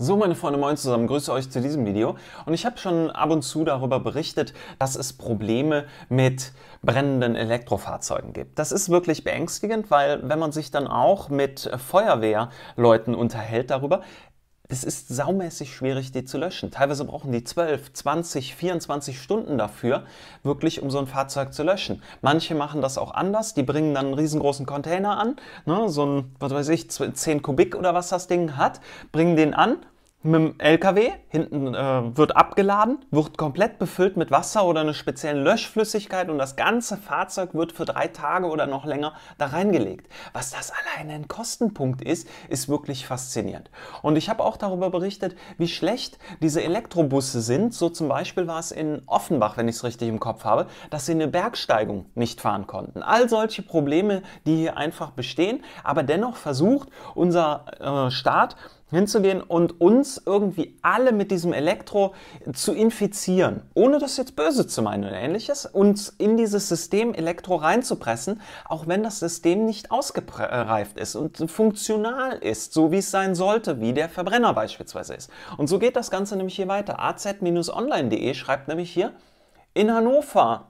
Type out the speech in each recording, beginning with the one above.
So, meine Freunde, moin zusammen, grüße euch zu diesem Video. Und ich habe schon ab und zu darüber berichtet, dass es Probleme mit brennenden Elektrofahrzeugen gibt. Das ist wirklich beängstigend, weil wenn man sich dann auch mit Feuerwehrleuten unterhält darüber, das ist saumäßig schwierig, die zu löschen. Teilweise brauchen die 12, 20, 24 Stunden dafür, wirklich um so ein Fahrzeug zu löschen. Manche machen das auch anders, die bringen dann einen riesengroßen Container an, ne, so ein, was weiß ich, 10 Kubik oder was das Ding hat, bringen den an, mit dem LKW, hinten äh, wird abgeladen, wird komplett befüllt mit Wasser oder einer speziellen Löschflüssigkeit und das ganze Fahrzeug wird für drei Tage oder noch länger da reingelegt. Was das alleine ein Kostenpunkt ist, ist wirklich faszinierend. Und ich habe auch darüber berichtet, wie schlecht diese Elektrobusse sind. So zum Beispiel war es in Offenbach, wenn ich es richtig im Kopf habe, dass sie eine Bergsteigung nicht fahren konnten. All solche Probleme, die hier einfach bestehen, aber dennoch versucht unser äh, Staat, hinzugehen und uns irgendwie alle mit diesem Elektro zu infizieren, ohne das jetzt böse zu meinen oder ähnliches, uns in dieses System Elektro reinzupressen, auch wenn das System nicht ausgereift ist und funktional ist, so wie es sein sollte, wie der Verbrenner beispielsweise ist. Und so geht das Ganze nämlich hier weiter. az-online.de schreibt nämlich hier, in Hannover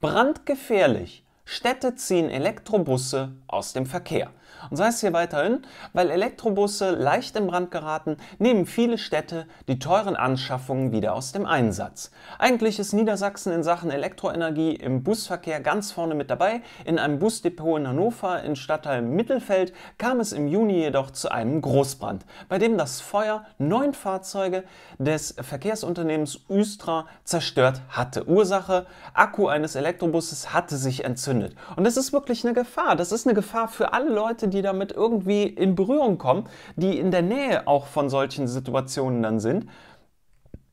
brandgefährlich. Städte ziehen Elektrobusse aus dem Verkehr. Und so heißt es hier weiterhin, weil Elektrobusse leicht in Brand geraten, nehmen viele Städte die teuren Anschaffungen wieder aus dem Einsatz. Eigentlich ist Niedersachsen in Sachen Elektroenergie im Busverkehr ganz vorne mit dabei. In einem Busdepot in Hannover im Stadtteil Mittelfeld kam es im Juni jedoch zu einem Großbrand, bei dem das Feuer neun Fahrzeuge des Verkehrsunternehmens Ustra zerstört hatte. Ursache, Akku eines Elektrobusses hatte sich entzündet stattfindet. Und das ist wirklich eine Gefahr. Das ist eine Gefahr für alle Leute, die damit irgendwie in Berührung kommen, die in der Nähe auch von solchen Situationen dann sind.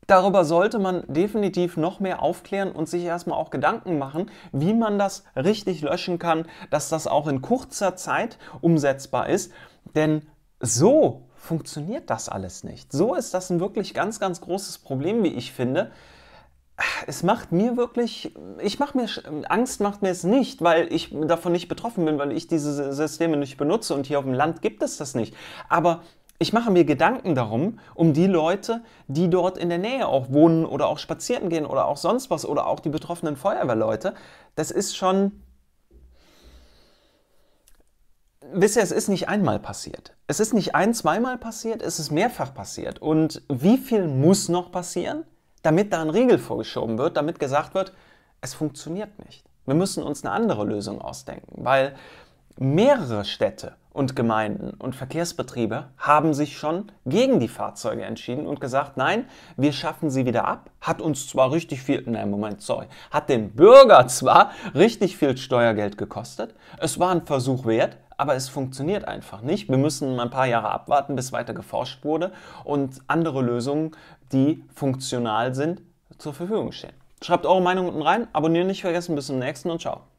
Darüber sollte man definitiv noch mehr aufklären und sich erstmal auch Gedanken machen, wie man das richtig löschen kann, dass das auch in kurzer Zeit umsetzbar ist. Denn so funktioniert das alles nicht. So ist das ein wirklich ganz, ganz großes Problem, wie ich finde es macht mir wirklich, ich mache mir, Angst macht mir es nicht, weil ich davon nicht betroffen bin, weil ich diese Systeme nicht benutze und hier auf dem Land gibt es das nicht. Aber ich mache mir Gedanken darum, um die Leute, die dort in der Nähe auch wohnen oder auch spazieren gehen oder auch sonst was oder auch die betroffenen Feuerwehrleute. Das ist schon. Wisst ihr, es ist nicht einmal passiert. Es ist nicht ein, zweimal passiert, es ist mehrfach passiert. Und wie viel muss noch passieren? damit da ein Riegel vorgeschoben wird, damit gesagt wird, es funktioniert nicht. Wir müssen uns eine andere Lösung ausdenken, weil mehrere Städte und Gemeinden und Verkehrsbetriebe haben sich schon gegen die Fahrzeuge entschieden und gesagt, nein, wir schaffen sie wieder ab. Hat uns zwar richtig viel, nein, Moment, sorry, hat den Bürger zwar richtig viel Steuergeld gekostet. Es war ein Versuch wert, aber es funktioniert einfach nicht. Wir müssen ein paar Jahre abwarten, bis weiter geforscht wurde und andere Lösungen, die funktional sind, zur Verfügung stehen. Schreibt eure Meinung unten rein, abonnieren nicht vergessen, bis zum nächsten und ciao.